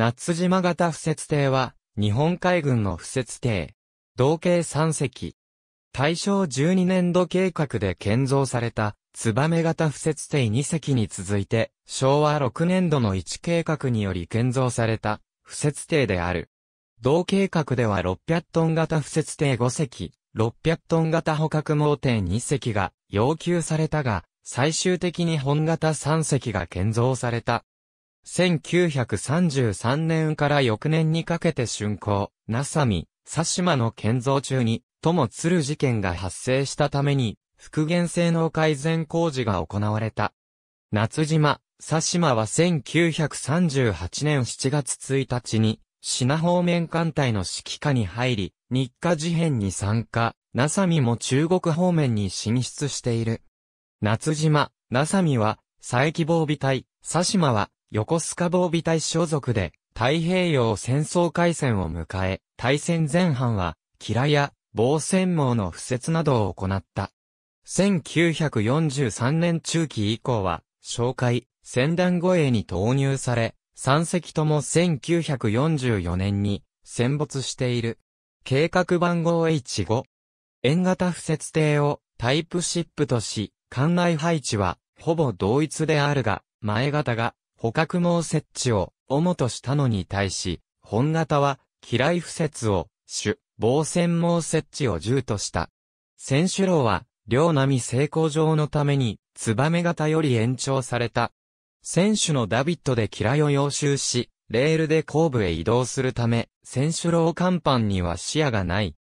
夏島型不設艇は、日本海軍の不設艇。同系3隻。大正12年度計画で建造された、燕型不設艇2隻に続いて、昭和6年度の1計画により建造された、不設艇である。同計画では600トン型不設艇5隻、600トン型捕獲網艇2隻が要求されたが、最終的に本型3隻が建造された。1933年から翌年にかけて春ナサミ、サシマの建造中に、とも鶴事件が発生したために、復元性能改善工事が行われた。夏島、シマは1938年7月1日に、品方面艦隊の指揮下に入り、日課事変に参加、ナサミも中国方面に進出している。夏島、ナサミは、再伯防備隊、サシマは、横須賀防備隊所属で、太平洋戦争海戦を迎え、大戦前半は、キラや防戦網の敷設などを行った。1943年中期以降は、紹介、戦団護衛に投入され、3隻とも1944年に戦没している。計画番号 H5。円型布設艇をタイプシップとし、艦内配置はほぼ同一であるが、前型が捕獲網設置を主としたのに対し、本型は、機雷敷設を主、防線網設置を重とした。選手楼は、両波成功場のために、ツバメ型より延長された。選手のダビットで機雷を要収し、レールで後部へ移動するため、選手楼甲板には視野がない。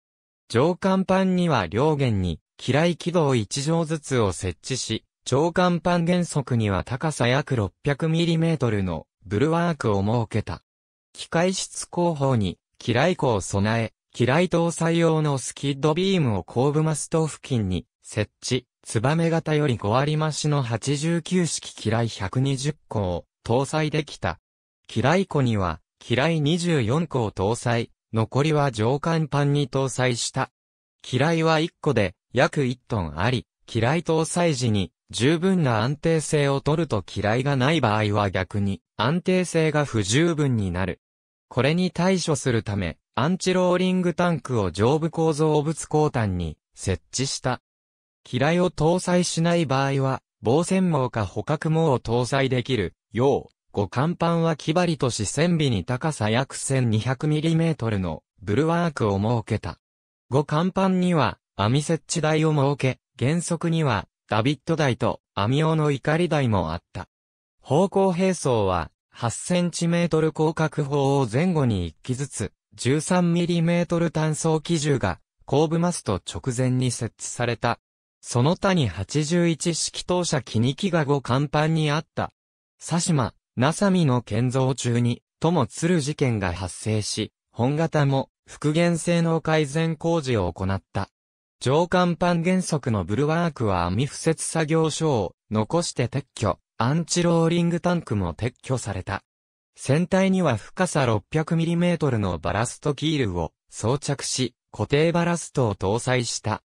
上甲板には両舷に、機雷軌道1乗ずつを設置し、長官パン原則には高さ約 600mm のブルワークを設けた。機械室後方に、機雷庫を備え、機雷搭載用のスキッドビームを後部マスト付近に設置、ツバメ型より5割増しの89式機雷120個を搭載できた。機雷庫には、機雷24個を搭載、残りは上官パンに搭載した。機雷は1個で約1トンあり、機雷搭載時に十分な安定性を取ると嫌いがない場合は逆に安定性が不十分になる。これに対処するため、アンチローリングタンクを上部構造物交端に設置した。嫌いを搭載しない場合は、防線網か捕獲網を搭載できるよう、五甲板は木張とし線尾に高さ約 1200mm のブルワークを設けた。五甲板には網設置台を設け、原則にはダビット台とアミオの怒り台もあった。方向並走は8センチメートル広角砲を前後に1機ずつ1 3トル単装機銃が後部マスト直前に設置された。その他に81式当社機2機が5甲板にあった。佐島、ナサミの建造中に、とも鶴事件が発生し、本型も復元性能改善工事を行った。上官パン原則のブルワークは網布設作業所を残して撤去、アンチローリングタンクも撤去された。船体には深さ 600mm のバラストキールを装着し、固定バラストを搭載した。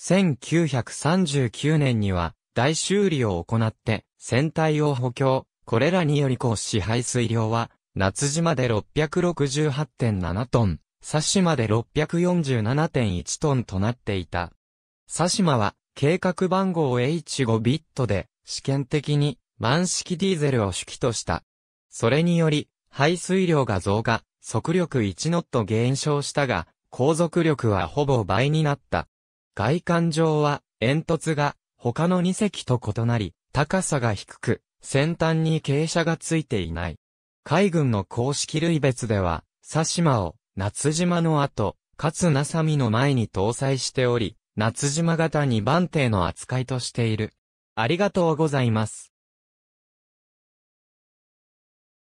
1939年には大修理を行って船体を補強、これらによりこう支配水量は夏島で668.7トン、佐島で647.1トンとなっていた。佐島は、計画番号 H5 ビットで、試験的に、満式ディーゼルを主機とした。それにより、排水量が増加、速力1ノット減少したが、航続力はほぼ倍になった。外観上は、煙突が、他の2隻と異なり、高さが低く、先端に傾斜がついていない。海軍の公式類別では、佐島を夏島の後、勝なさみの前に搭載しており、夏島型2番艇の扱いとしている。ありがとうございます。